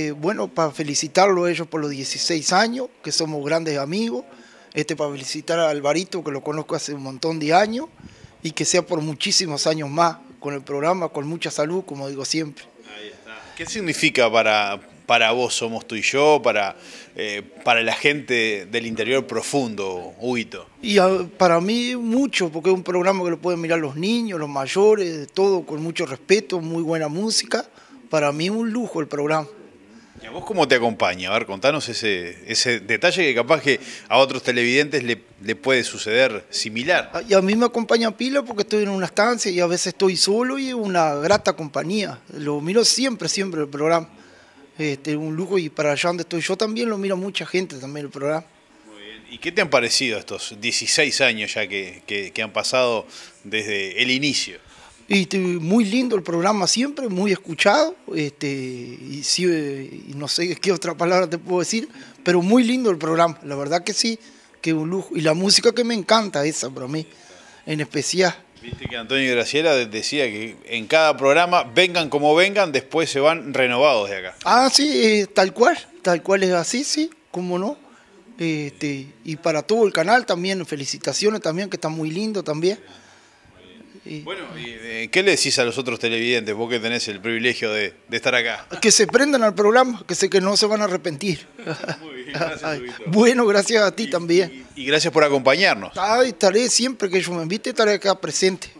Eh, bueno, para felicitarlo a ellos por los 16 años, que somos grandes amigos. Este, para felicitar a Alvarito, que lo conozco hace un montón de años, y que sea por muchísimos años más con el programa, con mucha salud, como digo siempre. ¿Qué significa para, para vos Somos Tú y Yo, para, eh, para la gente del interior profundo, Huito? Y para mí mucho, porque es un programa que lo pueden mirar los niños, los mayores, todo con mucho respeto, muy buena música. Para mí un lujo el programa. ¿Y a vos cómo te acompaña? A ver, contanos ese, detalle que capaz que a otros televidentes le, puede suceder similar. Ah, y a mí me acompaña Pila porque estoy en una estancia y a veces estoy solo y es una grata compañía. Lo miro siempre, siempre el programa. Este, un lujo y para allá donde estoy yo también lo miro mucha gente también el programa. Muy bien. ¿Y qué te han parecido estos 16 años ya que han pasado desde el inicio? Y este, muy lindo el programa siempre, muy escuchado, este, y, no sé qué otra palabra te puedo decir, pero muy lindo el programa, la verdad que sí, que un lujo. Y la música que me encanta esa para mí, en especial. Viste que Antonio Graciela decía que en cada programa, vengan como vengan, después se van renovados de acá. Ah, sí, eh, tal cual, tal cual es así, sí, cómo no. Este, y para todo el canal también, felicitaciones también, que está muy lindo también bueno, ¿y, ¿qué le decís a los otros televidentes, vos que tenés el privilegio de, estar acá? Que se prendan al programa, que sé que no se van a arrepentir. bueno, gracias a ti también. Y, gracias por acompañarnos. estaré siempre que yo me invite, estaré acá presente.